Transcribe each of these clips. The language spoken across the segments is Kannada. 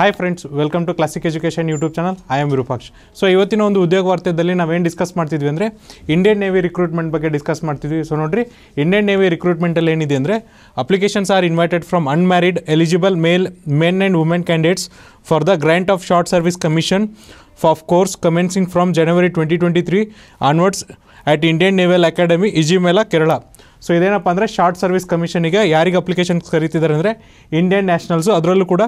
Hi friends welcome to classic education YouTube channel I am Virupaksh so ಇವತ್ತಿನ ಒಂದು ಉದ್ಯೋಗ ವಾರ್ತೆಯಲ್ಲಿ ನಾವೇನು ಡಿಸ್ಕಸ್ ಮಾಡ್ತಿದ್ವಿ ಅಂದರೆ ಇಂಡಿಯನ್ ನೇವಿ ರಿಕ್ರೂಟ್ಮೆಂಟ್ ಬಗ್ಗೆ ಡಿಸ್ಕಸ್ ಮಾಡ್ತಿದ್ವಿ ಸೊ ನೋಡಿರಿ ಇಂಡಿಯನ್ ನೇವಿ ರಿಕ್ರೂಟ್ಮೆಂಟಲ್ಲಿ ಏನಿದೆ ಅಂದರೆ applications are invited from unmarried eligible male men and women candidates for the grant of short service commission of course commencing from January twenty twenty three onwards at Indian naval academy Ezhimala Kerala so ಇದೇನಪ್ಪ ಅಂದರೆ ಶಾರ್ಟ್ ಸರ್ವಿಸ್ ಕಮಿಷನಿಗೆ ಯಾರಿಗೆ ಅಪ್ಲಿಕೇಶನ್ಸ್ ಕರೀತಿದ್ದಾರೆ ಅಂದರೆ ಇಂಡಿಯನ್ ನ್ಯಾಷನಲ್ಸು ಅದರಲ್ಲೂ ಕೂಡ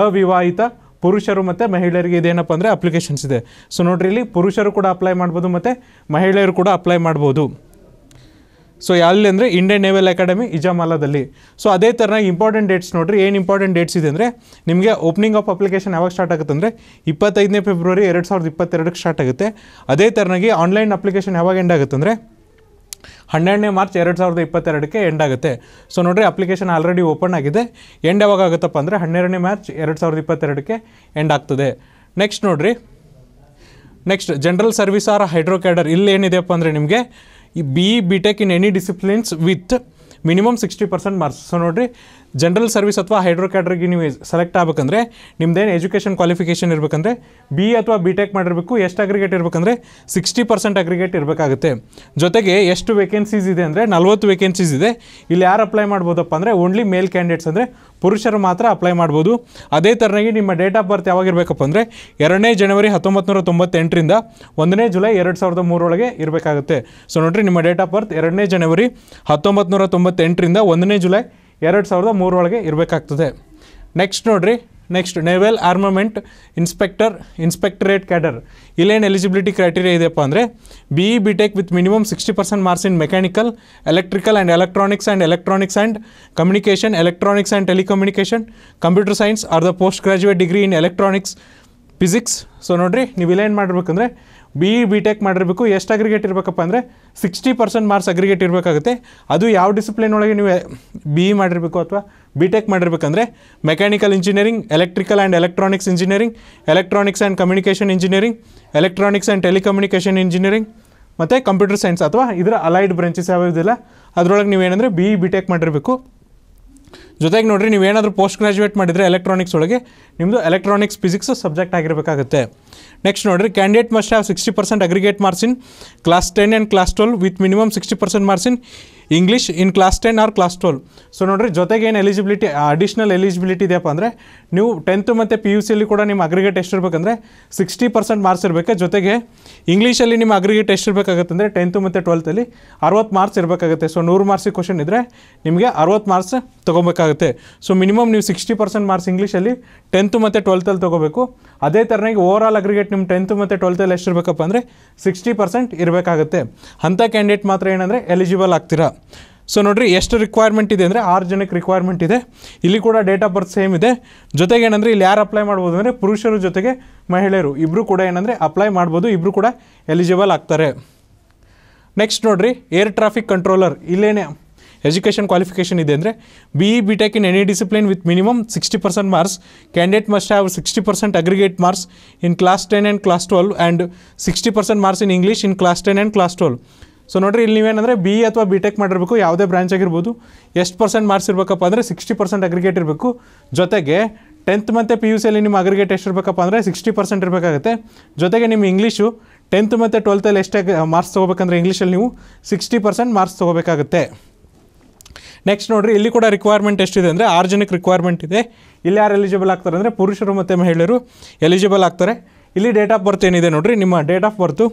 ಅವಿವಾಹಿತ ಪುರುಷರು ಮತ್ತು ಮಹಿಳೆಯರಿಗೆ ಇದೇನಪ್ಪ ಅಂದರೆ ಅಪ್ಲಿಕೇಶನ್ಸ್ ಇದೆ ಸೊ ನೋಡಿರಿ ಇಲ್ಲಿ ಪುರುಷರು ಕೂಡ ಅಪ್ಲೈ ಮಾಡ್ಬೋದು ಮತ್ತು ಮಹಿಳೆಯರು ಕೂಡ ಅಪ್ಲೈ ಮಾಡ್ಬೋದು ಸೊ ಎಲ್ಲಿ ಅಂದರೆ ಇಂಡಿಯನ್ ನೇವಲ್ ಅಕಾಡೆಮಿ ಇಜಾಮಾಲಾದಲ್ಲಿ ಸೊ ಅದೇ ಥರ ಇಂಪಾರ್ಟೆಂಟ್ ಡೇಟ್ಸ್ ನೋಡಿರಿ ಏನು ಇಂಪಾರ್ಟೆಂಟ್ ಡೇಟ್ಸ್ ಇದೆ ಅಂದರೆ ನಿಮಗೆ ಓಪನಿಂಗ್ ಆಫ್ ಅಪ್ಲಿಕೇಶನ್ ಯಾವಾಗ ಸ್ಟಾರ್ಟ್ ಆಗುತ್ತೆ ಅಂದರೆ ಇಪ್ಪತ್ತೈದನೇ ಫೆಬ್ರವರಿ ಎರಡು ಸಾವಿರದ ಇಪ್ಪತ್ತೆರಡಕ್ಕೆ ಸ್ಟಾರ್ಟ್ ಆಗುತ್ತೆ ಅದೇ ಥರನಾಗಿ ಆನ್ಲೈನ್ ಅಪ್ಲಿಕೇಶನ್ ಯಾವಾಗ ಎಂಡ್ ಆಗುತ್ತೆ ಅಂದರೆ ಹನ್ನೆರಡನೇ ಮಾರ್ಚ್ ಎರಡು ಸಾವಿರದ ಇಪ್ಪತ್ತೆರಡಕ್ಕೆ ಎಂಡ್ ಆಗುತ್ತೆ ಸೊ ನೋಡಿರಿ ಅಪ್ಲಿಕೇಶನ್ ಆಲ್ರೆಡಿ ಓಪನ್ ಆಗಿದೆ ಎಂಡ್ ಯಾವಾಗ ಆಗುತ್ತಪ್ಪ ಅಂದರೆ ಹನ್ನೆರಡನೇ ಮಾರ್ಚ್ ಎರಡು ಸಾವಿರದ ಇಪ್ಪತ್ತೆರಡಕ್ಕೆ ಎಂಡ್ ಆಗ್ತದೆ ನೆಕ್ಸ್ಟ್ ನೋಡಿರಿ next general service or hydro cadre ಇಲ್ಲಿ ಏನಿದೆಯಪ್ಪ ಅಂದರೆ ನಿಮಗೆ B E B tech in any disciplines with minimum sixty percent marks so ನೋಡಿರಿ ಜನರಲ್ ಸರ್ವಿಸ್ ಅಥವಾ ಹೈಡ್ರೋ ನೀವು ಸೆಲೆಕ್ಟ್ ಆಗಬೇಕಂದ್ರೆ ನಿಮ್ದೇನು ಎಜುಕೇಷನ್ ಕ್ವಾಲಿಫಿಕೇಷನ್ ಇರಬೇಕಂದ್ರೆ ಬಿ ಅಥವಾ ಬಿ ಟೆಕ್ ಮಾಡಿರಬೇಕು ಎಷ್ಟು ಅಗ್ರಿಗೇಟ್ ಇರಬೇಕಂದ್ರೆ ಸಿಕ್ಸ್ಟಿ ಪರ್ಸೆಂಟ್ ಅಗ್ರಿಗೇಟ್ ಇರಬೇಕಾಗುತ್ತೆ ಜೊತೆಗೆ ಎಷ್ಟು ವೇಕೆನ್ಸೀಸ್ ಇದೆ ಅಂದರೆ ನಲ್ವತ್ತು ವೇಕೆನ್ಸೀಸ್ ಇದೆ ಇಲ್ಲಿ ಯಾರು ಅಪ್ಲೈ ಮಾಡ್ಬೋದಪ್ಪ ಅಂದರೆ ಓನ್ಲಿ ಮೇಲ್ ಕ್ಯಾಂಡಿಡೇಟ್ಸ್ ಅಂದರೆ ಪುರುಷರು ಮಾತ್ರ ಅಪ್ಲೈ ಮಾಡ್ಬೋದು ಅದೇ ಥರನಾಗಿ ನಿಮ್ಮ ಡೇಟ್ ಆಫ್ ಬರ್ತ್ ಯಾವಾಗಿರಬೇಕಪ್ಪ ಅಂದರೆ ಎರಡನೇ ಜನವರಿ ಹತ್ತೊಂಬತ್ತು ನೂರ ತೊಂಬತ್ತೆಂಟರಿಂದ ಒಂದನೇ ಜುಲೈ ಎರಡು ಸಾವಿರದ ಮೂರೊಳಗೆ ಇರಬೇಕಾಗುತ್ತೆ ಸೊ ನೋಡಿರಿ ನಿಮ್ಮ ಡೇಟ್ ಆಫ್ ಬರ್ತ್ ಎರಡನೇ ಜನವರಿ ಹತ್ತೊಂಬತ್ತು ನೂರ ತೊಂಬತ್ತೆಂಟರಿಂದ ಒಂದನೇ ಜುಲೈ ಎರಡು ಸಾವಿರದ ಮೂರೊಳಗೆ ಇರಬೇಕಾಗ್ತದೆ ನೆಕ್ಸ್ಟ್ ನೋಡಿರಿ next naval armament inspector inspectorate cadre ಇಲ್ಲೇನು ಎಲಿಜಿಬಿಲಿಟಿ ಕ್ರೈಟೀರಿಯಾ ಇದೆಯಪ್ಪ ಅಂದರೆ B E B tech with minimum sixty percent marks in mechanical electrical and electronics and electronics and communication electronics and telecommunication computer science or the post graduate degree in electronics physics so ನೋಡಿರಿ ನೀವು ಇಲ್ಲೇನು ಮಾಡಬೇಕಂದ್ರೆ ಬಿ ಇ ಬಿ ಟೆಕ್ ಮಾಡಿರಬೇಕು ಎಷ್ಟು ಅಗ್ರಿಗೇಟ್ ಇರಬೇಕಪ್ಪ ಅಂದರೆ ಸಿಕ್ಸ್ಟಿ ಪರ್ಸೆಂಟ್ ಮಾರ್ಕ್ಸ್ ಅಗ್ರಿಗೇಟ್ ಇರಬೇಕಾಗುತ್ತೆ ಅದು ಯಾವ ಡಿಸಿಪ್ಲಿನ್ ಒಳಗೆ ನೀವು ಬಿ ಇ ಮಾಡಿರಬೇಕು ಅಥವಾ ಬಿ ಟೆಕ್ ಮಾಡಿರಬೇಕಂದ್ರೆ mechanical engineering electrical and electronics engineering electronics and communication engineering electronics and telecommunication engineering ಮತ್ತು ಕಂಪ್ಯೂಟರ್ ಸೈನ್ಸ್ ಅಥವಾ ಇದರ ಅಲೈಡ್ ಬ್ರಾಂಚಸ್ ಯಾವುದಿಲ್ಲ ಅದರೊಳಗೆ ನೀವೇನಂದರೆ ಬಿ ಇ ಬಿ ಟೆಕ್ ಮಾಡಿರಬೇಕು ಜೊತೆಗೆ ನೋಡಿರಿ ನೀವೇನಾದರೂ ಪೋಸ್ಟ್ ಗ್ರ್ಯಾಜುಯೇಟ್ ಮಾಡಿದರೆ ಎಲೆಕ್ಟ್ರಾನಿಕ್ಸ್ ಒಳಗೆ ನಿಮ್ಮದು ಎಲೆಕ್ಟ್ರಾನಿಕ್ಸ್ ಫಿಸಿಕ್ಸ್ ಸಬ್ಜೆಕ್ಟ್ ಆಗಿರಬೇಕಾಗುತ್ತೆ ನೆಕ್ಸ್ಟ್ ನೋಡಿರಿ candidate must have sixty percent aggregate marks in class ten and class twelve with minimum sixty percent marks in English in class ten or class twelve so ನೋಡಿರಿ ಜೊತೆಗೆ ಏನು ಎಲಿಜಿಬಿಲಿಟಿ ಅಡಿಷ್ನಲ್ ಎಲಿಜಿಬಿಲಿಟಿ ಇದೆಯಪ್ಪ ಅಂದರೆ ನೀವು ಟೆಂತ್ ಮತ್ತು ಪಿ ಯು ಸಿಯಲ್ಲಿ ಕೂಡ ನಿಮ್ಮ ಅಗ್ರಿಗೇಟ್ ಎಷ್ಟಿರ್ಬೇಕಂದ್ರೆ ಸಿಕ್ಸ್ಟಿ ಪರ್ಸೆಂಟ್ ಮಾರ್ಕ್ಸ್ ಇರಬೇಕು ಜೊತೆಗೆ ಇಂಗ್ಲೀಷಲ್ಲಿ ನಿಮ್ಮ ಅಗ್ರಿಗೇಟ್ ಎಷ್ಟಿರಬೇಕಾಗುತ್ತೆ ಅಂದರೆ ಟೆಂತು ಮತ್ತು ಟ್ವೆಲ್ತಲ್ಲಿ ಅರವತ್ತು ಮಾರ್ಕ್ಸ್ ಇರಬೇಕಾಗುತ್ತೆ ಸೊ ನೂರು ಮಾರ್ಕ್ಸ್ ಕ್ವಶನ್ ಇದ್ದರೆ ನಿಮಗೆ ಅರವತ್ತು ಮಾರ್ಕ್ಸ್ ತೊಗೋಬೇಕಾಗುತ್ತೆ ಸೊ ಮಿನಿಮಮ್ ನೀವು ಸಿಕ್ಸ್ಟಿ ಪರ್ಸೆಂಟ್ ಮಾರ್ಕ್ಸ್ ಇಂಗ್ಲೀಷಲ್ಲಿ ಟೆಂತು ಮತ್ತು ಟ್ವೆಲ್ತಲ್ಲಿ ತೊಗೋಬೇಕು ಅದೇ ಥರನಾಗಿ ಓವರ್ ಆಲ್ ಅಗ್ರಿಗೇಟ್ ನಿಮ್ಮ ಟೆಂತ್ ಮತ್ತು ಟ್ವೆಲ್ತಲ್ಲಿ ಎಷ್ಟಿರಬೇಕಪ್ಪ ಅಂದರೆ ಸಿಕ್ಸ್ಟಿ ಪರ್ಸೆಂಟ್ ಇರಬೇಕಾಗುತ್ತೆ ಅಂಥ ಕ್ಯಾಂಡಿಡೇಟ್ ಮಾತ್ರ ಏನಂದರೆ ಎಲಿಜಿಬಲ್ ಆಗ್ತೀರಾ ಸೊ ನೋಡಿರಿ ಎಷ್ಟು ರಿಕ್ವೈರ್ಮೆಂಟ್ ಇದೆ ಅಂದರೆ ಆರು ಜನಕ್ಕೆ ರಿಕ್ವೈರ್ಮೆಂಟ್ ಇದೆ ಇಲ್ಲಿ ಕೂಡ ಡೇಟ್ ಆಫ್ ಬರ್ತ್ ಸೇಮ್ ಇದೆ ಜೊತೆಗೆ ಏನಂದರೆ ಇಲ್ಲಿ ಯಾರು ಅಪ್ಲೈ ಮಾಡ್ಬೋದು ಅಂದರೆ ಪುರುಷರು ಜೊತೆಗೆ ಮಹಿಳೆಯರು ಇಬ್ಬರೂ ಕೂಡ ಏನಂದರೆ ಅಪ್ಲೈ ಮಾಡ್ಬೋದು ಇಬ್ಬರು ಕೂಡ ಎಲಿಜಿಬಲ್ ಆಗ್ತಾರೆ ನೆಕ್ಸ್ಟ್ ನೋಡಿರಿ ಏರ್ ಟ್ರಾಫಿಕ್ ಕಂಟ್ರೋಲರ್ ಇಲ್ಲೇನೆ ಎಜುಕೇಷನ್ ಕ್ವಾಲಿಫಿಕೇಷನ್ ಇದೆ ಅಂದರೆ B E B tech in any discipline with minimum sixty percent marks candidate must have sixty percent aggregate marks in class ten and class twelve and sixty percent marks in English in class ten and class twelve so ನೋಡಿರಿ ಇಲ್ಲಿ ನೀವೇನಂದರೆ ಬಿ ಅಥವಾ ಬಿ ಟೆಕ್ ಮಾಡಿರಬೇಕು ಯಾವುದೇ ಬ್ರಾಂಚ್ ಆಗಿರ್ಬೋದು ಎಷ್ಟು ಪರ್ಸೆಂಟ್ ಮಾರ್ಕ್ಸ್ ಇರಬೇಕಪ್ಪ ಅಂದರೆ ಸಿಕ್ಸ್ಟಿ ಪರ್ಸೆಂಟ್ ಅಗ್ರಿಗೇಟ್ ಇರಬೇಕು ಜೊತೆಗೆ ಟೆಂತ್ ಮತ್ತು ಪಿ ಯು ಸಿಯಲ್ಲಿ ನಿಮ್ಮ ಅಗ್ರಿಗೇಟ್ ಎಷ್ಟು ಇರಬೇಕಪ್ಪ ಅಂದರೆ ಸಿಕ್ಸ್ಟಿ ಪರ್ಸೆಂಟ್ ಇರಬೇಕಾಗುತ್ತೆ ಜೊತೆಗೆ ನಿಮ್ಮ ಇಂಗ್ಲೀಷು ಟೆಂತ್ ಮತ್ತು ಟ್ವೆಲ್ತಲ್ಲಿ ಎಷ್ಟೇ ಮಾರ್ಕ್ಸ್ ತೊಗೋಬೇಕಂದ್ರೆ ಇಂಗ್ಲೀಷಲ್ಲಿ ನೀವು ಸಿಕ್ಸ್ಟಿ ಪರ್ಸೆಂಟ್ ಮಾರ್ಕ್ಸ್ ತೊಗೋಬೇಕಾಗುತ್ತೆ ನೆಕ್ಸ್ಟ್ ನೋಡಿರಿ ಇಲ್ಲಿ ಕೂಡ ರಿಕ್ವೈರ್ಮೆಂಟ್ ಎಷ್ಟಿದೆ ಅಂದರೆ ಆರು ಜನಕ್ಕೆ ರಿಕ್ವೈರ್ಮೆಂಟ್ ಇದೆ ಇಲ್ಲಿ ಯಾರು ಎಲಿಜಿಬಲ್ ಆಗ್ತಾರೆ ಅಂದರೆ ಪುರುಷರು ಮತ್ತು ಮಹಿಳೆಯರು ಎಲಿಜಿಬಲ್ ಆಗ್ತಾರೆ ಇಲ್ಲಿ ಡೇಟ್ ಆಫ್ ಬರ್ತ್ ಏನಿದೆ ನೋಡಿರಿ ನಿಮ್ಮ ಡೇಟ್ ಆಫ್ ಬರ್ತು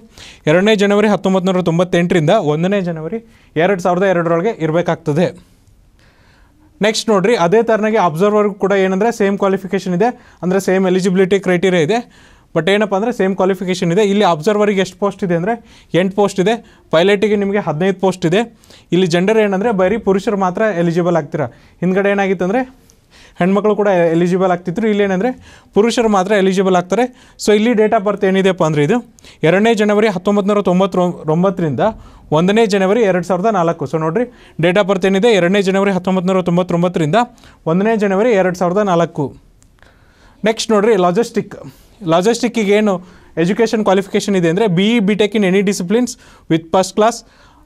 ಎರಡನೇ ಜನವರಿ ಹತ್ತೊಂಬತ್ತು ನೂರ ತೊಂಬತ್ತೆಂಟರಿಂದ ಒಂದನೇ ಜನವರಿ ಎರಡು ಸಾವಿರದ ಎರಡರೊಳಗೆ ಇರಬೇಕಾಗ್ತದೆ ನೆಕ್ಸ್ಟ್ ನೋಡಿರಿ ಅದೇ ಥರನಾಗಿ ಅಬ್ಸರ್ವರ್ ಕೂಡ ಏನಂದರೆ ಸೇಮ್ ಕ್ವಾಲಿಫಿಕೇಷನ್ ಇದೆ ಅಂದರೆ ಸೇಮ್ ಎಲಿಜಿಬಿಲಿಟಿ ಕ್ರೈಟೀರಿಯಾ ಇದೆ ಬಟ್ ಏನಪ್ಪ ಅಂದರೆ ಸೇಮ್ ಕ್ವಾಲಿಫಿಕೇಷನ್ ಇದೆ ಇಲ್ಲಿ ಅಬ್ಸರ್ವರಿಗೆ ಎಷ್ಟು ಪೋಸ್ಟ್ ಇದೆ ಅಂದರೆ ಎಂಟು ಪೋಸ್ಟ್ ಇದೆ ಪೈಲಟಿಗೆ ನಿಮಗೆ ಹದಿನೈದು ಪೋಸ್ಟ್ ಇದೆ ಇಲ್ಲಿ ಜೆಂಡರ್ ಏನಂದರೆ ಬರೀ ಪುರುಷರು ಮಾತ್ರ ಎಲಿಜಿಬಲ್ ಆಗ್ತೀರಾ ಹಿಂದ್ಗಡೆ ಏನಾಗಿತ್ತು ಅಂದರೆ ಹೆಣ್ಮಕ್ಳು ಕೂಡ ಎಲಿಜಿಬಲ್ ಆಗ್ತಿದ್ರು ಇಲ್ಲೇನೆಂದರೆ ಪುರುಷರು ಮಾತ್ರ ಎಲಿಜಿಬಲ್ ಆಗ್ತಾರೆ ಸೊ ಇಲ್ಲಿ ಡೇಟ್ ಆಫ್ ಬರ್ತ್ ಏನಿದೆಯಪ್ಪ ಅಂದರೆ ಇದು ಎರಡನೇ ಜನವರಿ ಹತ್ತೊಂಬತ್ತು ನೂರ ತೊಂಬತ್ತೊಂಬತ್ತರಿಂದ ಒಂದನೇ ಜನವರಿ ಎರಡು ಸಾವಿರದ ನಾಲ್ಕು ಸೊ ನೋಡಿರಿ ಡೇಟ್ ಆಫ್ ಬರ್ತ್ ಏನಿದೆ ಎರಡನೇ ಜನವರಿ ಹತ್ತೊಂಬತ್ತು ನೂರ ತೊಂಬತ್ತೊಂಬತ್ತರಿಂದ ಒಂದನೇ ಜನವರಿ ಎರಡು ಸಾವಿರದ ನಾಲ್ಕು ನೆಕ್ಸ್ಟ್ ನೋಡಿರಿ ಲಾಜಿಸ್ಟಿಕ್ ಲಾಜಿಸ್ಟಿಕ್ಕಿಗೆ ಏನು ಎಜುಕೇಷನ್ ಕ್ವಾಲಿಫಿಕೇಷನ್ ಇದೆ ಅಂದರೆ B E B tech in any disciplines with first class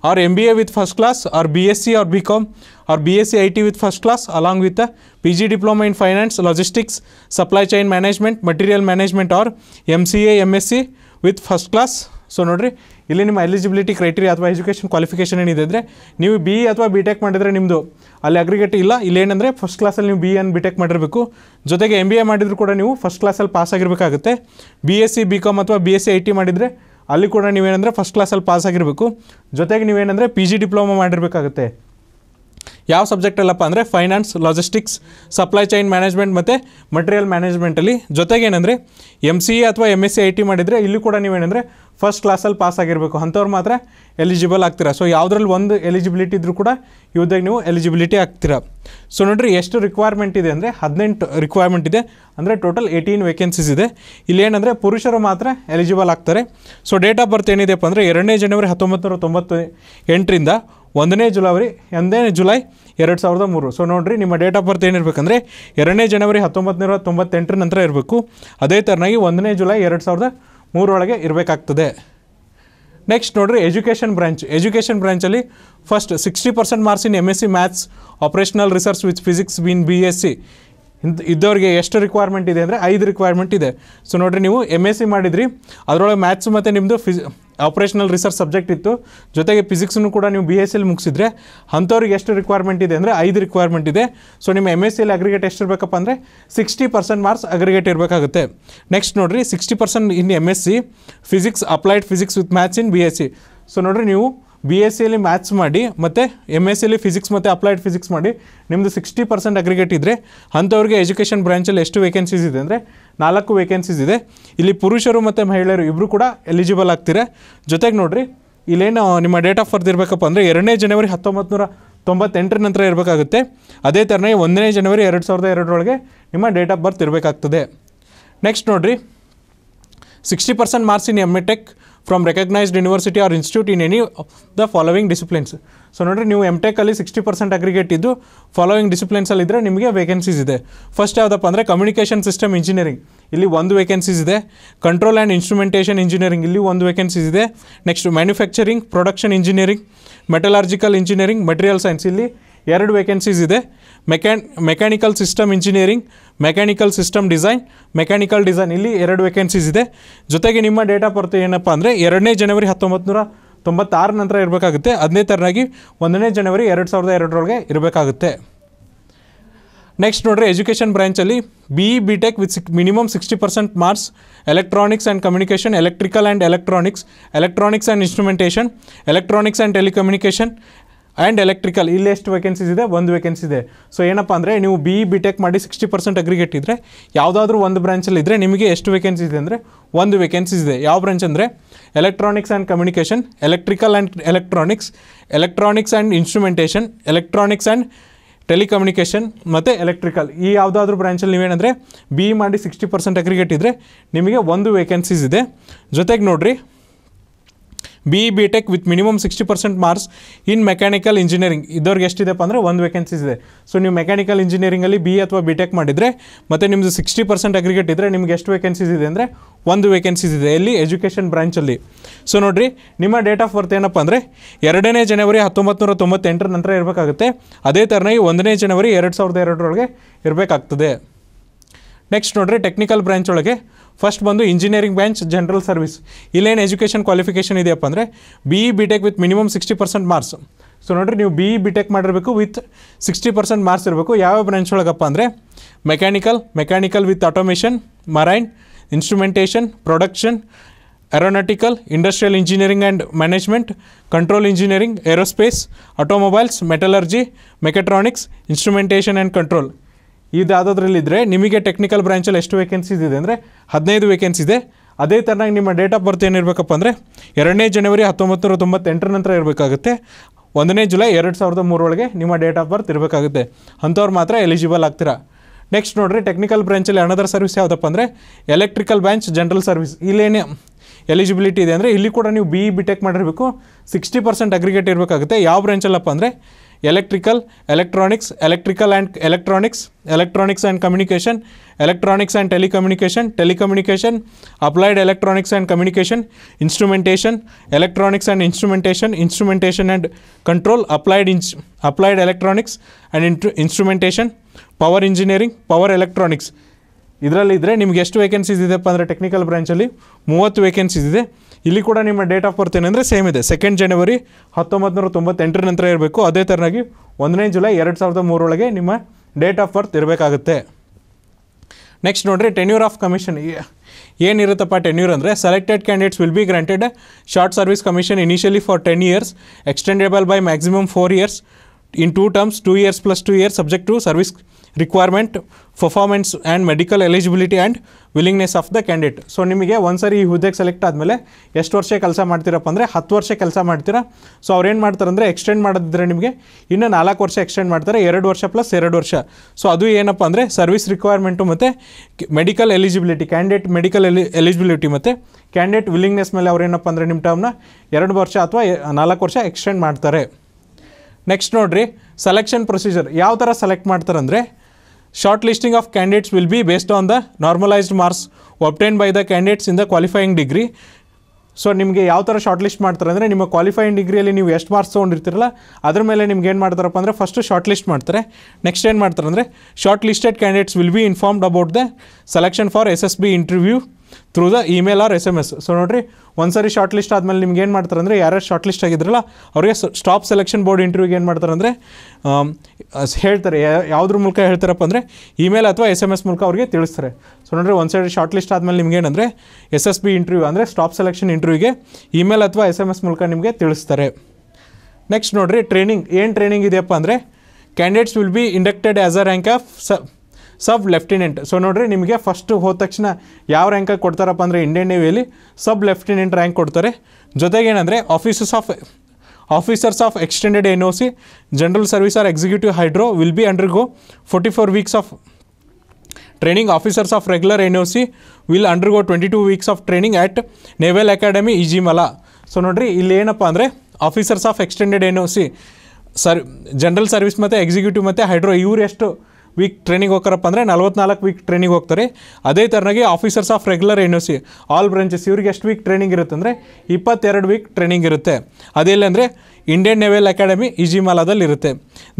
or MBA with first class or BSc or BCom or BSc IT with first class along with a PG diploma in finance, logistics, supply chain management, material management or MCA, MSc with first class. So ನೋಡಿರಿ ಇಲ್ಲಿ ನಿಮ್ಮ ಎಲಿಜಿಬಿಲಿಟಿ ಕ್ರೈಟೀರಿಯಾ ಅಥವಾ ಎಜುಕೇಷನ್ ಕ್ವಾಲಿಫಿಕೇಷನ್ ಏನಿದೆ ಅಂದರೆ ನೀವು ಬಿ ಇ ಅಥವಾ ಬಿ ಟೆಕ್ ಮಾಡಿದರೆ ನಿಮ್ಮದು ಅಲ್ಲಿ ಅಗ್ರಿಗೇಟ್ ಇಲ್ಲ ಇಲ್ಲೇನಂದರೆ ಫಸ್ಟ್ ಕ್ಲಾಸಲ್ಲಿ ನೀವು ಬಿ ಎನ್ ಬಿ ಟೆಕ್ ಮಾಡಿರಬೇಕು ಜೊತೆಗೆ ಎಮ್ ಬಿ ಎ ಮಾಡಿದರೂ ಕೂಡ ನೀವು ಫಸ್ಟ್ ಕ್ಲಾಸಲ್ಲಿ ಪಾಸ್ ಆಗಿರಬೇಕಾಗುತ್ತೆ B S C B com ಅಥವಾ B S C I T ಮಾಡಿದರೆ ಅಲ್ಲಿ ಕೂಡ ನೀವೇನಂದರೆ ಫಸ್ಟ್ ಕ್ಲಾಸಲ್ಲಿ ಪಾಸ್ ಆಗಿರಬೇಕು ಜೊತೆಗೆ ನೀವೇನಂದರೆ ಪಿ ಜಿ ಡಿಪ್ಲೊಮಾ ಮಾಡಿರಬೇಕಾಗುತ್ತೆ ಯಾವ ಸಬ್ಜೆಕ್ಟಲ್ಲಪ್ಪ ಅಂದರೆ finance logistics supply chain management ಮತ್ತು ಮಟೀರಿಯಲ್ ಮ್ಯಾನೇಜ್ಮೆಂಟಲ್ಲಿ ಜೊತೆಗೇನೆಂದರೆ ಎಮ್ ಸಿ ಎ ಅಥವಾ M S C I T ಮಾಡಿದರೆ ಇಲ್ಲೂ ಕೂಡ ನೀವೇನೆಂದರೆ ಫಸ್ಟ್ ಕ್ಲಾಸಲ್ಲಿ ಪಾಸ್ ಆಗಿರಬೇಕು ಅಂಥವ್ರು ಮಾತ್ರ ಎಲಿಜಿಬಲ್ ಆಗ್ತೀರಾ ಸೊ ಯಾವುದ್ರಲ್ಲಿ ಒಂದು ಎಲಿಜಿಬಿಲಿಟಿ ಇದ್ದರೂ ಕೂಡ ಇವ್ದಾಗ ನೀವು ಎಲಿಜಿಬಿಲಿಟಿ ಆಗ್ತೀರಾ ಸೊ ನೋಡಿರಿ ಎಷ್ಟು ರಿಕ್ವೈರ್ಮೆಂಟ್ ಇದೆ ಅಂದರೆ ಹದಿನೆಂಟು ರಿಕ್ವೈರ್ಮೆಂಟ್ ಇದೆ ಅಂದರೆ ಟೋಟಲ್ ಏಯ್ಟೀನ್ ವೇಕೆನ್ಸೀಸ್ ಇದೆ ಇಲ್ಲಿ ಏನಂದರೆ ಪುರುಷರು ಮಾತ್ರ ಎಲಿಜಿಬಲ್ ಆಗ್ತಾರೆ ಸೊ ಡೇಟ್ ಆಫ್ ಬರ್ತ್ ಏನಿದೆಪ್ಪ ಅಂದರೆ ಎರಡನೇ ಜನವರಿ ಹತ್ತೊಂಬತ್ತು ನೂರ ತೊಂಬತ್ತು ಎಂಟರಿಂದ ಒಂದನೇ ಜುಲವರಿ ಒಂದನೇ ಜುಲೈ ಎರಡು ಸಾವಿರದ ಮೂರು ಸೊ ನೋಡಿರಿ ನಿಮ್ಮ ಡೇಟ್ ಆಫ್ ಬರ್ತ್ ಏನಿರಬೇಕಂದ್ರೆ ಎರಡನೇ ಜನವರಿ ಹತ್ತೊಂಬತ್ತು ನೂರ ತೊಂಬತ್ತೆಂಟರ ನಂತರ ಇರಬೇಕು ಅದೇ ಥರನಾಗಿ ಒಂದನೇ ಜುಲೈ ಎರಡು ಸಾವಿರದ ಮೂರೊಳಗೆ ಇರಬೇಕಾಗ್ತದೆ ನೆಕ್ಸ್ಟ್ ನೋಡಿರಿ ಎಜುಕೇಷನ್ ಬ್ರ್ಯಾಂಚ್ ಎಜುಕೇಷನ್ ಬ್ರ್ಯಾಂಚಲ್ಲಿ first sixty percent marks in M S C maths operational research with physics in B S C ಇಂಥ ಇದ್ದವ್ರಿಗೆ ಎಷ್ಟು ರಿಕ್ವೈರ್ಮೆಂಟ್ ಇದೆ ಅಂದರೆ ಐದು ರಿಕ್ವೈರ್ಮೆಂಟ್ ಇದೆ ಸೊ ನೋಡಿರಿ ನೀವು ಎಮ್ ಎಸ್ ಸಿ ಮಾಡಿದ್ರಿ ಅದರೊಳಗೆ ಮ್ಯಾಥ್ಸ್ ಮತ್ತು ನಿಮ್ಮದು ಫಿಸ್ ಆಪ್ರೇಷನಲ್ ರಿಸರ್ಚ್ ಸಬ್ಜೆಕ್ಟ್ ಇತ್ತು ಜೊತೆಗೆ ಫಿಸಿಕ್ಸನ್ನು ಕೂಡ ನೀವು ಬಿ ಎಸ್ ಎಲ್ ಮುಗಿಸಿದ್ರೆ ಅಂಥವ್ರಿಗೆ ಎಷ್ಟು ರಿಕ್ವೈರ್ಮೆಂಟ್ ಇದೆ ಅಂದರೆ ಐದು ರಿಕ್ವೈರ್ಮೆಂಟ್ ಇದೆ ಸೊ ನಿಮ್ಮ ಎಮ್ ಎಸ್ ಸಿಯಲ್ಲಿ ಅಗ್ರಿಗೇಟ್ ಎಷ್ಟಿರಬೇಕಪ್ಪ ಅಂದರೆ ಸಿಕ್ಸ್ಟಿ ಪರ್ಸೆಂಟ್ ಮಾರ್ಕ್ಸ್ ಅಗ್ರಿಗೇಟ್ ಇರಬೇಕಾಗುತ್ತೆ ನೆಕ್ಸ್ಟ್ ನೋಡಿರಿ sixty percent in M S C physics applied physics with maths in B S C so ನೋಡಿರಿ ನೀವು ಬಿ ಎಸ್ ಸಿಯಲ್ಲಿ ಮ್ಯಾಥ್ಸ್ ಮಾಡಿ ಮತ್ತು ಎಮ್ ಎಸ್ ಸಿಯಲ್ಲಿ ಫಿಸಿಕ್ಸ್ ಮತ್ತು ಅಪ್ಲೈಡ್ ಫಿಸಿಕ್ಸ್ ಮಾಡಿ ನಿಮ್ಮದು ಸಿಕ್ಸ್ಟಿ ಪರ್ಸೆಂಟ್ ಅಗ್ರಿಗೇಟ್ ಇದ್ದರೆ ಅಂಥವ್ರಿಗೆ ಎಜುಕೇಷನ್ ಬ್ರಾಂಚಲ್ಲಿ ಎಷ್ಟು ವೇಕೆನ್ಸೀಸ್ ಇದೆ ಅಂದರೆ ನಾಲ್ಕು ವೇಕೆನ್ಸೀಸ್ ಇದೆ ಇಲ್ಲಿ ಪುರುಷರು ಮತ್ತು ಮಹಿಳೆಯರು ಇಬ್ಬರು ಕೂಡ ಎಲಿಜಿಬಲ್ ಆಗ್ತೀರ ಜೊತೆಗೆ ನೋಡಿರಿ ಇಲ್ಲೇನು ನಿಮ್ಮ ಡೇಟ್ ಆಫ್ ಬರ್ತ್ ಇರಬೇಕಪ್ಪ ಅಂದರೆ ಎರಡನೇ ಜನವರಿ ಹತ್ತೊಂಬತ್ತು ನೂರ ತೊಂಬತ್ತೆಂಟರ ನಂತರ ಇರಬೇಕಾಗುತ್ತೆ ಅದೇ ಥರನೇ ಒಂದನೇ ಜನವರಿ ಎರಡು ಸಾವಿರದ ಎರಡರೊಳಗೆ ನಿಮ್ಮ ಡೇಟ್ ಆಫ್ ಬರ್ತ್ ಇರಬೇಕಾಗ್ತದೆ ನೆಕ್ಸ್ಟ್ ನೋಡಿರಿ sixty percent marks in M A tech from recognised university or institute in any the following disciplines so ನೋಡಿರಿ ನೀವು ಎಮ್ ಟೆಕಲ್ಲಿ ಸಿಕ್ಸ್ಟಿ ಪರ್ಸೆಂಟ್ ಅಗ್ರಿಗೇಟ್ ಇದ್ದು ಫಾಲೋವಿಂಗ್ ಇದ್ದರೆ ನಿಮಗೆ ವೇಕೆನ್ಸೀಸ್ ಇದೆ ಫಸ್ಟ್ ಯಾವುದಪ್ಪ ಅಂದರೆ ಕಮ್ಯುನಿಕೇಷನ್ ಸಿಸ್ಟಮ್ ಇಂಜಿನಿಯರಿಂಗ್ ಇಲ್ಲಿ ಒಂದು ವೇಕೆನ್ಸೀಸ್ ಇದೆ ಕಂಟ್ರೋಲ್ ಆ್ಯಂಡ್ ಇನ್ಸ್ಟ್ರೂಮೆಂಟೇಷನ್ ಇಂಜಿನಿಯರಿಂಗ್ ಇಲ್ಲಿ ಒಂದು ವೇಕೆನ್ಸೀಸ್ ಇದೆ next manufacturing production engineering metallurgical engineering material science ಇಲ್ಲಿ ಎರಡು ವೇಕೆನ್ಸೀಸ್ ಇದೆ ಮೆಕ್ಯಾನ್ mechanical system engineering mechanical system design mechanical design ಇಲ್ಲಿ ಎರಡು ವೇಕೆನ್ಸೀಸ್ ಇದೆ ಜೊತೆಗೆ ನಿಮ್ಮ ಡೇಟ್ ಆಫ್ ಬರ್ತ್ ಏನಪ್ಪ ಅಂದರೆ ಎರಡನೇ ಜನವರಿ ಹತ್ತೊಂಬತ್ತು ನೂರ ತೊಂಬತ್ತಾರು ನಂತರ ಇರಬೇಕಾಗುತ್ತೆ ಹದಿನೈದು ಥರನಾಗಿ ಒಂದನೇ ಜನವರಿ ಎರಡು ಸಾವಿರದ ಎರಡರೊಳಗೆ ಇರಬೇಕಾಗುತ್ತೆ ನೆಕ್ಸ್ಟ್ ನೋಡ್ರಿ ಎಜುಕೇಷನ್ ಬ್ರ್ಯಾಂಚಲ್ಲಿ B E B tech with ಸಿಕ್ minimum sixty percent marks electronics and communication electrical and electronics electronics and instrumentation electronics and telecommunication and electrical ಇಲ್ಲಿ ಎಷ್ಟು ವೇಕೆನ್ಸೀಸ್ ಇದೆ ಒಂದು ವೇಕೆನ್ಸಿ ಇದೆ ಸೊ ಏನಪ್ಪ ಅಂದರೆ ನೀವು ಬಿ ಬಿ ಟೆಕ್ ಮಾಡಿ ಸಿಕ್ಸ್ಟಿ ಪರ್ಸೆಂಟ್ ಅಗ್ರಿಗೇಟ್ ಇದ್ದರೆ ಯಾವುದಾದ್ರೂ ಒಂದು ಬ್ರಾಂಚಲ್ಲಿ ಇದ್ದರೆ ನಿಮಗೆ ಎಷ್ಟು ವೇಕೆನ್ಸಿ ಇದೆ ಅಂದರೆ ಒಂದು ವೇಕೆನ್ಸೀಸ್ ಇದೆ ಯಾವ ಬ್ರಾಂಚ್ ಅಂದರೆ electronics and communication electrical and electronics electronics and instrumentation electronics and telecommunication ಮತ್ತು ಎಲೆಕ್ಟ್ರಿಕಲ್ ಈ ಯಾವುದಾದ್ರೂ ಬ್ರಾಂಚಲ್ಲಿ ನೀವೇನಂದರೆ ಬಿ ಮಾಡಿ ಸಿಕ್ಸ್ಟಿ ಪರ್ಸೆಂಟ್ ಅಗ್ರಿಗೇಟ್ ಇದ್ದರೆ ನಿಮಗೆ ಒಂದು ವೇಕೆನ್ಸೀಸ್ ಇದೆ ಜೊತೆಗೆ ನೋಡಿರಿ B E B tech with minimum sixty percent marks in mechanical engineering ಇದ್ದವ್ರಿಗೆ ಎಷ್ಟಿದೆಪ್ಪ ಅಂದರೆ ಒಂದು ವೇಕೆನ್ಸೀಸ್ ಇದೆ ಸೊ ನೀವು ಮೆಕ್ಯಾನಿಕಲ್ ಇಂಜಿನಿಯರಿಂಗಲ್ಲಿ ಬಿ ಅಥವಾ ಬಿ ಟೆಕ್ ಮಾಡಿದರೆ ಮತ್ತು ನಿಮ್ಮದು ಸಿಕ್ಸ್ಟಿ ಪರ್ಸೆಂಟ್ ಅಗ್ರಿಗೇಟ್ ಇದ್ದರೆ ನಿಮ್ಗೆ ಎಷ್ಟು ವೇಕೆನ್ಸೀಸ್ ಇದೆ ಅಂದರೆ ಒಂದು ವೇಕೆನ್ಸೀಸ್ ಇದೆ ಎಲ್ಲಿ ಎಜುಕೇಷನ್ ಬ್ರಾಂಚಲ್ಲಿ ಸೊ ನೋಡಿರಿ ನಿಮ್ಮ ಡೇಟ್ ಆಫ್ ಬರ್ತ್ ಏನಪ್ಪ ಅಂದರೆ ಎರಡನೇ ಜನವರಿ ಹತ್ತೊಂಬತ್ತು ನೂರ ತೊಂಬತ್ತೆಂಟರ ನಂತರ ಇರಬೇಕಾಗುತ್ತೆ ಅದೇ ಥರನೇ ಒಂದನೇ ಜನವರಿ ಎರಡು ಸಾವಿರದ ಎರಡರೊಳಗೆ ಇರಬೇಕಾಗ್ತದೆ ನೆಕ್ಸ್ಟ್ ನೋಡಿರಿ ಟೆಕ್ನಿಕಲ್ ಬ್ರ್ಯಾಂಚ್ ಒಳಗೆ ಫಸ್ಟ್ ಬಂದು ಇಂಜಿನಿಯರಿಂಗ್ ಬ್ಯಾಂಚ್ ಜನರಲ್ ಸರ್ವಿಸ್ ಇಲ್ಲೇನು ಎಜುಕೇಷನ್ ಕ್ವಾಲಿಫಿಕೇಷನ್ ಇದೆಯಪ್ಪ ಅಂದರೆ B E B tech with minimum sixty percent marks so ನೋಡಿರಿ ನೀವು ಬಿ ಇ ಬಿ ಟೆಕ್ ಮಾಡಿರಬೇಕು ವಿತ್ ಸಿಕ್ಸ್ಟಿ ಪರ್ಸೆಂಟ್ ಮಾರ್ಕ್ಸ್ ಇರಬೇಕು ಯಾವ ಬ್ರಾಂಚ್ ಒಳಗಪ್ಪ ಅಂದರೆ mechanical mechanical with automation marine instrumentation production aeronautical industrial engineering and management control engineering aerospace automobiles metallurgy mechatronics instrumentation and control ಇದು ಯಾವುದಾದ್ರಲ್ಲಿದ್ದರೆ ನಿಮಗೆ ಟೆಕ್ನಿಕಲ್ ಬ್ರಾಂಚಲ್ಲಿ ಎಷ್ಟು ವೇಕೆನ್ಸೀಸ್ ಇದೆ ಅಂದರೆ ಹದಿನೈದು ವೇಕೆನ್ಸಿ ಇದೆ ಅದೇ ಥರನಾಗಿ ನಿಮ್ಮ ಡೇಟ್ ಆಫ್ ಬರ್ತ್ ಏನಿರಬೇಕಪ್ಪ ಅಂದರೆ ಎರಡನೇ ಜನವರಿ ಹತ್ತೊಂಬತ್ತು ನೂರ ತೊಂಬತ್ತೆಂಟರ ನಂತರ ಇರಬೇಕಾಗುತ್ತೆ ಒಂದನೇ ಜುಲೈ ಎರಡು ಸಾವಿರದ ಮೂರೊಳಗೆ ನಿಮ್ಮ ಡೇಟ್ ಆಫ್ ಬರ್ತ್ ಇರಬೇಕಾಗುತ್ತೆ ಅಂಥವ್ರು ಮಾತ್ರ ಎಲಿಜಿಬಲ್ ಆಗ್ತೀರಾ ನೆಕ್ಸ್ಟ್ ನೋಡಿರಿ ಟೆಕ್ನಿಕಲ್ ಬ್ರ್ಯಾಂಚಲ್ಲಿ ಅನದರ್ ಸರ್ವಿಸ್ ಯಾವುದಪ್ಪ ಅಂದರೆ ಎಲೆಕ್ಟ್ರಿಕಲ್ ಬ್ರ್ಯಾಂಚ್ ಜನರಲ್ ಸರ್ವಿಸ್ ಇಲ್ಲೇನೇ ಎಲಿಜಿಬಿಲಿಟಿ ಇದೆ ಅಂದರೆ ಇಲ್ಲಿ ಕೂಡ ನೀವು B E e B tech ಮಾಡಿರಬೇಕು ಸಿಕ್ಸ್ಟಿ ಪರ್ಸೆಂಟ್ ಅಗ್ರಿಗೇಟ್ ಇರಬೇಕಾಗುತ್ತೆ ಯಾವ ಬ್ರ್ಯಾಂಚಲ್ಲಪ್ಪ ಅಂದರೆ electrical, electronics, electrical and electronics, electronics and communication, electronics and telecommunication, telecommunication, applied electronics and communication, instrumentation, electronics and instrumentation, instrumentation and control, applied, applied electronics and instrumentation, power engineering, power electronics. ಇದರಲ್ಲಿದ್ದರೆ ನಿಮ್ಗೆ ಎಷ್ಟು ವೇಕೆನ್ಸೀಸ್ ಇದೆಪ್ಪ ಅಂದರೆ ಟೆಕ್ನಿಕಲ್ ಬ್ರಾಂಚಲ್ಲಿ ಮೂವತ್ತು ವೇಕೆನ್ಸೀಸ್ ಇದೆ ಇಲ್ಲಿ ಕೂಡ ನಿಮ್ಮ ಡೇಟ್ ಆಫ್ ಬರ್ತ್ ಏನಂದರೆ ಸೇಮ್ ಇದೆ ಸೆಕೆಂಡ್ ಜನವರಿ ಹತ್ತೊಂಬತ್ತು ನೂರ ತೊಂಬತ್ತೆಂಟರ ನಂತರ ಇರಬೇಕು ಅದೇ ಥರನಾಗಿ ಒಂದನೇ ಜುಲೈ ಎರಡು ಸಾವಿರದ ಮೂರೊಳಗೆ ನಿಮ್ಮ ಡೇಟ್ ಆಫ್ ಬರ್ತ್ ಇರಬೇಕಾಗುತ್ತೆ ನೆಕ್ಸ್ಟ್ ನೋಡಿರಿ ಟೆನ್ಯೂರ್ ಆಫ್ ಕಮಿಷನ್ ಏನಿರುತ್ತಪ್ಪ ಟೆನ್ಯೂರ್ ಅಂದರೆ selected candidates will be granted short service commission initially for ten years extendable by maximum four years in two terms two years plus two years subject to service requirement performance and medical eligibility and willingness of the candidate so ನಿಮಗೆ ಒಂದು ಸಾರಿ ಈ ಹುದ್ದೆಗೆ ಸೆಲೆಕ್ಟ್ ಆದಮೇಲೆ ಎಷ್ಟು ವರ್ಷ ಕೆಲಸ ಮಾಡ್ತೀರಪ್ಪ ಅಂದರೆ ಹತ್ತು ವರ್ಷ ಕೆಲಸ ಮಾಡ್ತೀರಾ ಸೊ ಅವ್ರೇನು ಮಾಡ್ತಾರೆ ಅಂದರೆ ಎಕ್ಸ್ಟೆಂಡ್ ಮಾಡಿದ್ರೆ ನಿಮಗೆ ಇನ್ನೂ ನಾಲ್ಕು ವರ್ಷ ಎಕ್ಸ್ಟೆಂಡ್ ಮಾಡ್ತಾರೆ ಎರಡು ವರ್ಷ ಪ್ಲಸ್ ಎರಡು ವರ್ಷ ಸೊ ಅದು ಏನಪ್ಪ ಅಂದರೆ ಸರ್ವಿಸ್ ರಿಕ್ವೈರ್ಮೆಂಟು ಮತ್ತು ಮೆಡಿಕಲ್ ಎಲಿಜಿಬಿಲಿಟಿ ಕ್ಯಾಂಡಿಡೇಟ್ ಮೆಡಿಕಲ್ ಎಲಿ ಎಲಿಜಿಬಿಲಿಟಿ ಮತ್ತು ಕ್ಯಾಂಡಿಡೇಟ್ ವಿಲಿಂಗ್ನೆಸ್ ಮೇಲೆ ಅವ್ರೇನಪ್ಪ ಅಂದರೆ ನಿಮ್ಮ ಟರ್ಮ್ನ ಎರಡು ವರ್ಷ ಅಥವಾ ನಾಲ್ಕು ವರ್ಷ ಎಕ್ಸ್ಟೆಂಡ್ ಮಾಡ್ತಾರೆ ನೆಕ್ಸ್ಟ್ ನೋಡಿರಿ ಸೆಲೆಕ್ಷನ್ ಪ್ರೊಸೀಜರ್ ಯಾವ ಥರ ಸೆಲೆಕ್ಟ್ ಮಾಡ್ತಾರೆ ಅಂದರೆ Short listing of candidates will be based on the normalized marks obtained by the candidates in the qualifying degree. So ನಿಮಗೆ ಯಾವ ಥರ ಶಾರ್ಟ್ ಲಿಸ್ಟ್ ಮಾಡ್ತಾರೆ ಅಂದರೆ ನಿಮ್ಮ ಕ್ವಾಲಿಫೈಯಿಂಗ್ ಡಿಗ್ರಿಯಲ್ಲಿ ನೀವು ಎಷ್ಟು ಮಾರ್ಕ್ಸ್ ತೊಗೊಂಡಿರ್ತೀರಲ್ಲ ಅದ್ರ ಮೇಲೆ ನಿಮ್ಗೆ ಏನು ಮಾಡ್ತಾರಪ್ಪ ಅಂದರೆ ಫಸ್ಟು ಶಾರ್ಟ್ ಲಿಸ್ಟ್ ಮಾಡ್ತಾರೆ ನೆಕ್ಸ್ಟ್ ಏನು ಮಾಡ್ತಾರೆ ಅಂದರೆ shortlisted candidates will be informed about the selection for S S B interview through the email or S M S so ನೋಡಿರಿ ಒಂದ್ಸರಿ ಶಾರ್ಟ್ ಲಿಸ್ಟ್ ಆದಮೇಲೆ ನಿಮ್ಗೆ ಏನು ಮಾಡ್ತಾರೆ ಅಂದರೆ ಯಾರ್ಯಾರು ಶಾರ್ಟ್ ಲಿಸ್ಟ್ ಆಗಿದ್ರಲ್ಲ ಅವರಿಗೆ ಸ್ಟಾಪ್ ಸೆಲೆಕ್ಷನ್ ಬೋರ್ಡ್ ಇಂಟರ್ವ್ಯೂಗೆ ಏನು ಮಾಡ್ತಾರೆ ಅಂದರೆ ಹೇಳ್ತಾರೆ ಯಾವುದ್ರ ಮೂಲಕ ಹೇಳ್ತಾರಪ್ಪ ಅಂದರೆ ಇಮೇಲ್ ಅಥವಾ ಎಸ್ ಎಮ್ ಎಸ್ ಮೂಲಕ ಅವ್ರಿಗೆ ತಿಳಿಸ್ತಾರೆ ಸೊ ನೋಡಿರಿ ಒಂದು ಸೈಡ್ ಶಾರ್ಟ್ ಲಿಸ್ಟ್ ಆದಮೇಲೆ ನಿಮ್ಗೆ ಏನಂದರೆ ಎಸ್ ಎಸ್ ಬಿ ಇಂಟರ್ವ್ಯೂ ಅಂದರೆ ಸ್ಟಾಪ್ ಸೆಲೆಕ್ಷನ್ ಇಂಟರ್ವ್ಯೂಗೆ ಇಮೇಲ್ ಅಥವಾ ಎಸ್ ಎಮ್ ಎಸ್ ಮೂಲಕ ನಿಮಗೆ ತಿಳಿಸ್ತಾರೆ ನೆಕ್ಸ್ಟ್ ನೋಡಿರಿ ಟ್ರೈನಿಂಗ್ ಏನು ಟ್ರೈನಿಂಗ್ ಇದೆಯಪ್ಪ ಅಂದರೆ candidates will be inducted as a rank of ಸ ಸಬ್ ಲೆಫ್ಟಿನೆಂಟ್ ಸೊ ನೋಡಿರಿ ನಿಮಗೆ ಫಸ್ಟ್ ಹೋದ ತಕ್ಷಣ ಯಾವ ರ್ಯಾಂಕಾಗಿ ಕೊಡ್ತಾರಪ್ಪ ಅಂದರೆ ಇಂಡಿಯನ್ ನೇವಿಯಲ್ಲಿ ಸಬ್ ಲೆಫ್ಟಿನೆಂಟ್ ರ್ಯಾಂಕ್ ಕೊಡ್ತಾರೆ ಜೊತೆಗೆ ಏನಂದರೆ offices of officers of extended N O C general service or executive hydro will be undergo forty four weeks of training officers of regular N O C will undergo twenty two weeks of training at naval academy Ezhimala so ನೋಡ್ರಿ ಇಲ್ಲಿ ಏನಪ್ಪ ಅಂದರೆ officers of extended N O C ಸರ್ ಜನರಲ್ ಸರ್ವಿಸ್ ಮತ್ತು ಎಕ್ಸಿಕ್ಯೂಟಿವ್ ಮತ್ತು ಹೈಡ್ರೋ ಇವ್ರು ಎಷ್ಟು ವೀಕ್ ಟ್ರೈನಿಂಗ್ ಹೋಗ್ತಾರಪ್ಪ ಅಂದರೆ ನಲ್ವತ್ನಾಲ್ಕು ವೀಕ್ ಟ್ರೈನಿಂಗ್ ಹೋಗ್ತಾರೆ ಅದೇ ಥರನಾಗಿ officers of regular N C all branches ಇವ್ರಿಗೆ ಎಷ್ಟು ವೀಕ್ ಟ್ರೈನಿಂಗ್ ಇರುತ್ತೆ ಅಂದರೆ ಇಪ್ಪತ್ತೆರಡು ವೀಕ್ ಟ್ರೈನಿಂಗ್ ಇರುತ್ತೆ ಅಂದರೆ ಇಂಡಿಯನ್ ನೆವೆಲ್ ಅಕಾಡೆಮಿ ಇಜಿಮಾಲಾದಲ್ಲಿರುತ್ತೆ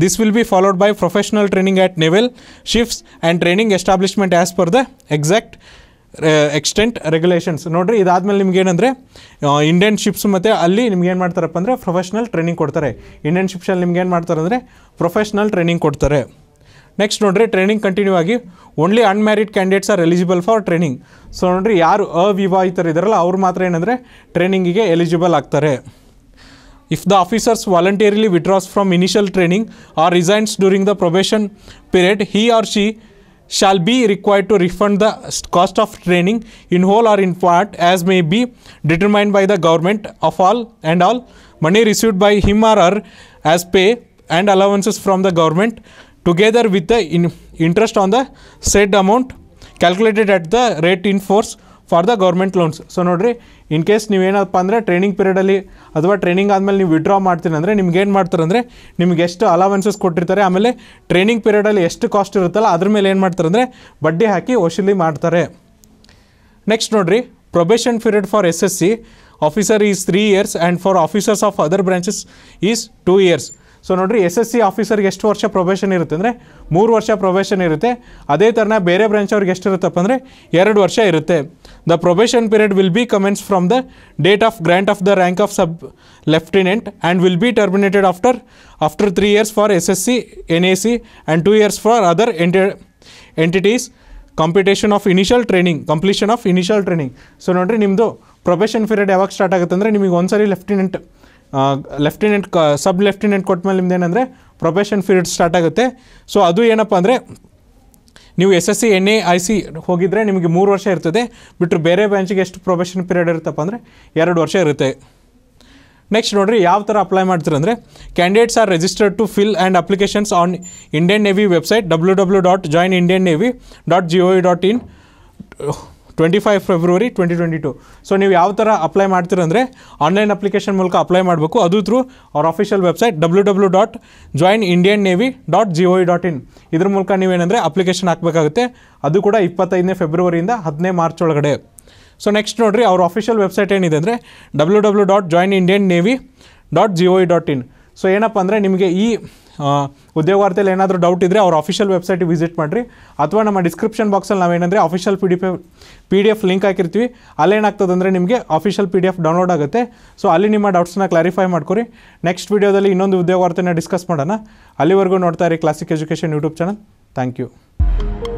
this will be followed by professional training at naval ships and training establishment as per the exact extent regulations ನೋಡಿರಿ ಇದಾದಮೇಲೆ ನಿಮ್ಗೆ ಏನಂದರೆ ಇಂಡಿಯನ್ ಶಿಪ್ಸ್ ಮತ್ತು ಅಲ್ಲಿ ನಿಮ್ಗೆ ಏನು ಮಾಡ್ತಾರಪ್ಪ ಅಂದರೆ ಪ್ರೊಫೆಷನಲ್ ಟ್ರೈನಿಂಗ್ ಕೊಡ್ತಾರೆ ಇಂಡಿಯನ್ ಶಿಪ್ಸಲ್ಲಿ ನಿಮ್ಗೆ ಏನು ಮಾಡ್ತಾರೆ ಅಂದರೆ ಪ್ರೊಫೆಷ್ನಲ್ ಟ್ರೈನಿಂಗ್ ಕೊಡ್ತಾರೆ ನೆಕ್ಸ್ಟ್ ನೋಡ್ರಿ ಟ್ರೈನಿಂಗ್ ಕಂಟಿನ್ಯೂ ಆಗಿ only unmarried candidates are eligible for training so ನೋಡ್ರಿ ಯಾರು ಅವಿವಾಹಿತರು ಇದ್ದಾರಲ್ಲ ಅವ್ರು ಮಾತ್ರ ಏನಂದರೆ ಟ್ರೈನಿಂಗಿಗೆ ಎಲಿಜಿಬಲ್ ಆಗ್ತಾರೆ if the officers voluntarily withdraws from initial training or resigns during the probation period he or she shall be required to refund the cost of training in whole or in part as may be determined by the government of all and all money received by him or or as pay and allowances from the government together with the in interest on the said amount calculated at the rate in force for the government loans so ನೋಡಿರಿ ಇನ್ ಕೇಸ್ ನೀವೇನಪ್ಪ ಅಂದರೆ ಟ್ರೈನಿಂಗ್ ಪೀರಿಯಡಲ್ಲಿ ಅಥವಾ ಟ್ರೈನಿಂಗ್ ಆದಮೇಲೆ ನೀವು ವಿಡ್ರಾ ಮಾಡ್ತೀರಿ ಅಂದರೆ ನಿಮ್ಗೆ ಏನು ಮಾಡ್ತಾರಂದರೆ ನಿಮ್ಗೆ ಎಷ್ಟು ಅಲವೆನ್ಸಸ್ ಕೊಟ್ಟಿರ್ತಾರೆ ಆಮೇಲೆ ಟ್ರೈನಿಂಗ್ ಪೀರಿಯಡಲ್ಲಿ ಎಷ್ಟು ಕಾಸ್ಟ್ ಇರುತ್ತಲ್ಲ ಅದ್ರ ಮೇಲೆ ಏನು ಮಾಡ್ತಾರೆ ಅಂದರೆ ಬಡ್ಡಿ ಹಾಕಿ ವಸೂಲಿ ಮಾಡ್ತಾರೆ ನೆಕ್ಸ್ಟ್ ನೋಡಿರಿ probation period for S S C officer is three years and for officers of other branches is two years so ನೋಡಿರಿ ಎಸ್ ಎಸ್ ಸಿ ಆಫೀಸರ್ಗೆ ಎಷ್ಟು ವರ್ಷ ಪ್ರೊಬೇಷನ್ ಇರುತ್ತೆ ಅಂದರೆ ಮೂರು ವರ್ಷ ಪ್ರೊಬೇಷನ್ ಇರುತ್ತೆ ಅದೇ ಥರನ ಬೇರೆ ಬ್ರಾಂಚ್ ಅವ್ರಿಗೆ ಎಷ್ಟಿರುತ್ತಪ್ಪ ಅಂದರೆ ಎರಡು ವರ್ಷ ಇರುತ್ತೆ the probation period will be commence from the date of grant of the rank of sub lieutenant and will be terminated after after three years for S S C N A C and two years for other ಎಂಟಿ entities competition of initial training completion of initial training so ನೋಡಿರಿ ನಿಮ್ಮದು ಪ್ರೊಬೇಷನ್ ಪೀರಿಯಡ್ ಯಾವಾಗ ಸ್ಟಾರ್ಟ್ ಆಗುತ್ತೆ ಅಂದರೆ ನಿಮಗೆ ಒಂದ್ಸರಿ ಲೆಫ್ಟಿನೆಂಟ್ ಲೆಫ್ಟಿನೆಂಟ್ ಸಬ್ ಲೆಫ್ಟಿನೆಂಟ್ ಕೊಟ್ಟ ಮೇಲೆ ನಿಮ್ದು ಏನಂದರೆ ಪ್ರೊಫೆಷನ್ ಪೀರಿಯಡ್ ಸ್ಟಾರ್ಟ್ ಆಗುತ್ತೆ ಸೊ ಅದು ಏನಪ್ಪ ಅಂದರೆ ನೀವು S S C N A I C ಹೋಗಿದರೆ ನಿಮಗೆ ಮೂರು ವರ್ಷ ಇರ್ತದೆ ಬಿಟ್ಟರೆ ಬೇರೆ ಬ್ರಾಂಚಿಗೆ ಎಷ್ಟು ಪ್ರೊಫೆಷನ್ ಪೀರಿಯಡ್ ಇರುತ್ತಪ್ಪ ಅಂದರೆ ಎರಡು ವರ್ಷ ಇರುತ್ತೆ ನೆಕ್ಸ್ಟ್ ನೋಡಿರಿ ಯಾವ ಥರ ಅಪ್ಲೈ ಮಾಡ್ತೀರ ಅಂದರೆ candidates are registered to fill and applications on Indian navy website W W dot join Indian navy dot G O E dot in twenty five February twenty twenty two so ನೀವು ಯಾವ ಥರ ಅಪ್ಲೈ ಮಾಡ್ತೀರಂದರೆ ಆನ್ಲೈನ್ ಅಪ್ಲಿಕೇಶನ್ ಮೂಲಕ ಅಪ್ಲೈ ಮಾಡಬೇಕು ಅದು ಥ್ರೂ ಅವ್ರ official website W W dot join Indian navy dot G O dot in ಇದ್ರ ಮೂಲಕ ನೀವೇನಂದರೆ ಅಪ್ಲಿಕೇಶನ್ ಹಾಕಬೇಕಾಗುತ್ತೆ ಅದು ಕೂಡ ಇಪ್ಪತ್ತೈದನೇ ಫೆಬ್ರವರಿಯಿಂದ ಹದಿನೈದು ಮಾರ್ಚ್ ಒಳಗಡೆ ಸೊ ನೆಕ್ಸ್ಟ್ ನೋಡಿರಿ ಅವ್ರ ಅಫಿಷಿಯಲ್ ವೆಬ್ಸೈಟ್ ಏನಿದೆ ಅಂದರೆ W W dot join Indian navy dot G O dot in so ಏನಪ್ಪ ಅಂದರೆ ನಿಮಗೆ ಈ ಉದ್ಯೋಗಾರ್ಥಿಯಲ್ಲಿ ಏನಾದರೂ ಡೌಟ್ ಇದ್ದರೆ ಅವ್ರ ಅಫಿಷಿಯಲ್ ವೆಬ್ಸೈಟಿಗೆ ವಿಸಿಟ್ ಮಾಡಿರಿ ಅಥವಾ ನಮ್ಮ ಡಿಸ್ಕ್ರಿಪ್ಷನ್ ಬಾಕ್ಸಲ್ಲಿ ನಾವೇನಂದರೆ official P D F P D F link ಹಾಕಿರ್ತೀವಿ ಅಲ್ಲೇನಾಗ್ತದೆ ಅಂದರೆ ನಿಮಗೆ official P D F download ಆಗುತ್ತೆ ಸೊ ಅಲ್ಲಿ ನಿಮ್ಮ ಡೌಟ್ಸ್ನ ಕ್ಲಾರಿಫೈ ಮಾಡ್ಕೊರಿ ನೆಕ್ಸ್ಟ್ ವೀಡಿಯೋದಲ್ಲಿ ಇನ್ನೊಂದು ಉದ್ಯೋಗಾರ್ಥಿನ ಡಿಸ್ಕಸ್ ಮಾಡೋಣ ಅಲ್ಲಿವರೆಗೂ ನೋಡ್ತಾ ಇರಿ Classic education YouTube channel thank you